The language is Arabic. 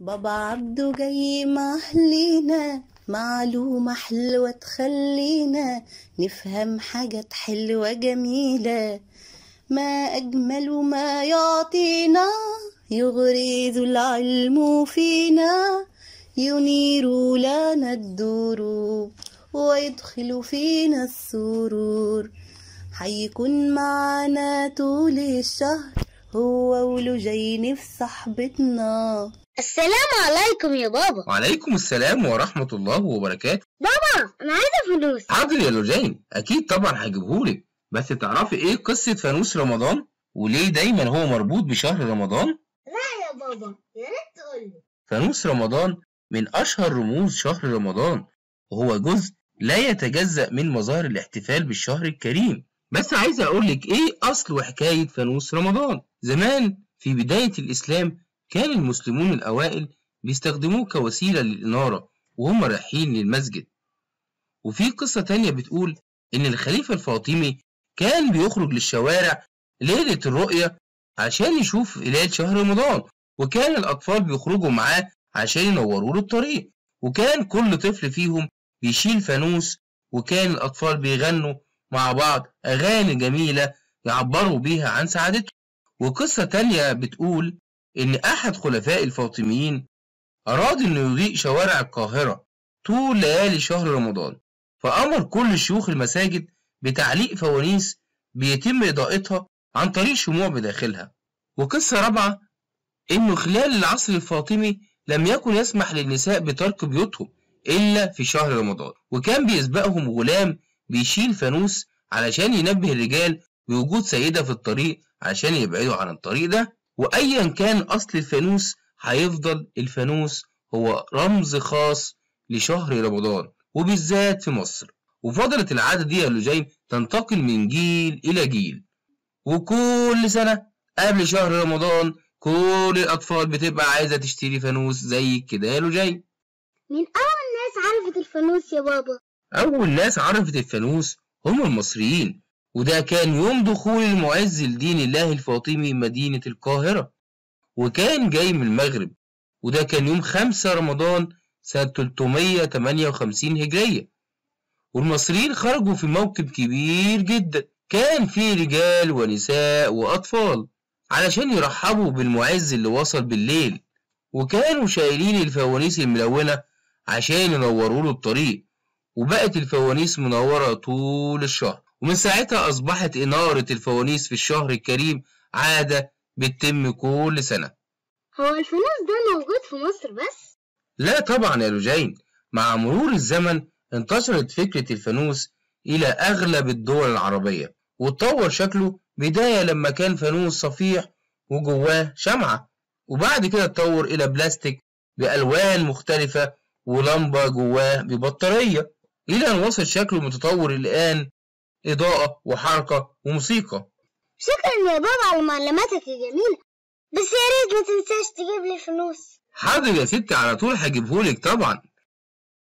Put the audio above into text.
بابا عبده جاي مع أهلينا معلومة حلوة تخلينا نفهم حاجات حلوة جميلة ما أجمل ما يعطينا يغري ذو العلم فينا ينير لنا الدور ويدخل فينا السرور حيكون معنا طول الشهر هو ولجين في صحبتنا السلام عليكم يا بابا وعليكم السلام ورحمة الله وبركاته بابا أنا عايزة فلوس حاضر يا لجين أكيد طبعا هجيبهولك بس تعرفي إيه قصة فانوس رمضان وليه دايما هو مربوط بشهر رمضان؟ لا يا بابا يا ريت تقولي فانوس رمضان من أشهر رموز شهر رمضان وهو جزء لا يتجزأ من مظاهر الاحتفال بالشهر الكريم بس عايز أقولك إيه أصل وحكاية فانوس رمضان زمان في بداية الإسلام كان المسلمون الأوائل بيستخدموه كوسيلة للإنارة وهم رايحين للمسجد وفي قصة تانية بتقول إن الخليفة الفاطمي كان بيخرج للشوارع ليلة الرؤية عشان يشوف هلال شهر رمضان وكان الأطفال بيخرجوا معاه عشان ينوروا له الطريق وكان كل طفل فيهم بيشيل فانوس وكان الأطفال بيغنوا مع بعض أغاني جميلة يعبروا بيها عن سعادتهم وقصة تانية بتقول إن أحد خلفاء الفاطميين أراد إنه يضيء شوارع القاهرة طول ليالي شهر رمضان فأمر كل شيوخ المساجد بتعليق فوانيس بيتم إضاءتها عن طريق شموع بداخلها وقصة رابعة إنه خلال العصر الفاطمي لم يكن يسمح للنساء بترك بيوتهم إلا في شهر رمضان وكان بيسبقهم غلام بيشيل فانوس علشان ينبه الرجال بوجود سيدة في الطريق علشان يبعدوا عن الطريق ده وأيا كان أصل الفانوس هيفضل الفانوس هو رمز خاص لشهر رمضان وبالذات في مصر وفضلت العادة دي يا لجيم تنتقل من جيل إلى جيل وكل سنة قبل شهر رمضان كل الأطفال بتبقى عايزة تشتري فانوس زي كده يا لجيم من أول الناس عرفت الفانوس يا بابا أول ناس عرفت الفانوس هم المصريين وده كان يوم دخول المعز لدين الله الفاطمي مدينة القاهرة وكان جاي من المغرب وده كان يوم 5 رمضان سنة 358 هجرية والمصريين خرجوا في موكب كبير جدا كان فيه رجال ونساء وأطفال علشان يرحبوا بالمعز اللي وصل بالليل وكانوا شايلين الفوانيس الملونة عشان ينوروا له الطريق وبقت الفوانيس منورة طول الشهر ومن ساعتها أصبحت إنارة الفوانيس في الشهر الكريم عادة بتتم كل سنة هو الفانوس ده موجود في مصر بس؟ لا طبعا يا لوجين مع مرور الزمن انتشرت فكرة الفانوس إلى أغلب الدول العربية واتطور شكله بداية لما كان فانوس صفيح وجواه شمعة وبعد كده اتطور إلى بلاستيك بألوان مختلفة ولمبة جواه ببطارية إلى أن وصل شكله متطور الآن إضاءة وحركة وموسيقى شكرا يا بابا على معلوماتك الجميلة بس يا ريت ما تنساش تجيب لي فلوس حاضر يا ستي على طول هجيبهولك طبعا